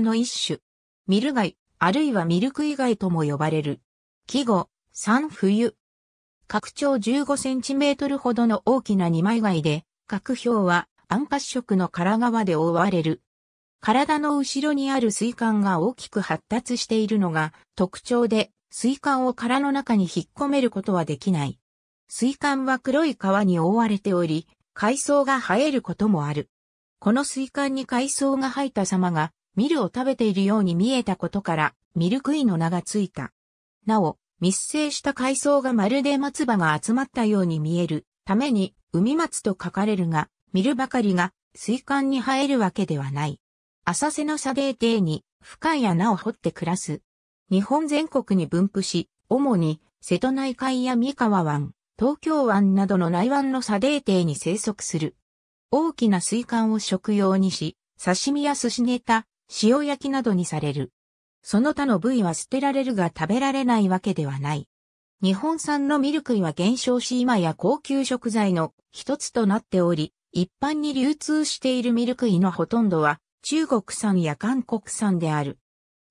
の一種。ミル貝、あるいはミルク以外とも呼ばれる。季語、三冬。拡張15センチメートルほどの大きな二枚貝で、角表は暗褐色の殻側で覆われる。体の後ろにある水管が大きく発達しているのが特徴で、水管を殻の中に引っ込めることはできない。水管は黒い皮に覆われており、海藻が生えることもある。この水管に海藻が生えた様がミルを食べているように見えたことから、ミルクイの名がついた。なお、密生した海藻がまるで松葉が集まったように見えるために、海松と書かれるが、ミルばかりが水管に生えるわけではない。浅瀬の砂泥底に深い穴を掘って暮らす。日本全国に分布し、主に瀬戸内海や三河湾、東京湾などの内湾の砂泥底に生息する。大きな水管を食用にし、刺身や寿司ネタ、塩焼きなどにされる。その他の部位は捨てられるが食べられないわけではない。日本産のミルクイは減少し今や高級食材の一つとなっており、一般に流通しているミルクイのほとんどは中国産や韓国産である。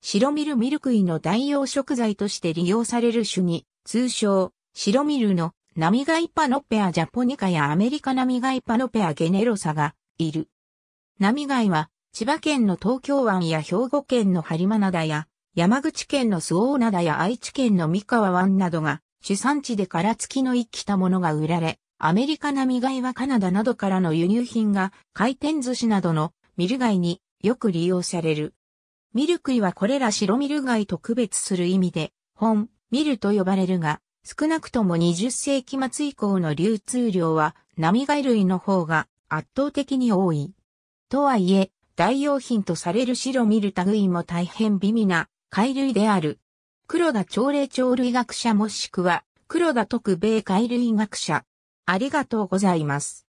白ミルミルクイの代用食材として利用される種に、通称、白ミルのナミガイパノペアジャポニカやアメリカナミガイパノペアゲネロサがいる。ナミガイは千葉県の東京湾や兵庫県の播磨灘や、山口県の周防灘や愛知県の三河湾などが、主産地で殻付きの生きたものが売られ、アメリカ並みガはカナダなどからの輸入品が回転寿司などのミル貝によく利用される。ミルクイはこれら白ミル貝と区別する意味で、本、ミルと呼ばれるが、少なくとも20世紀末以降の流通量は、並貝類の方が圧倒的に多い。とはいえ、代用品とされる白ミルタ類も大変美味な貝類である。黒田朝礼鳥類学者もしくは黒田特米貝類学者。ありがとうございます。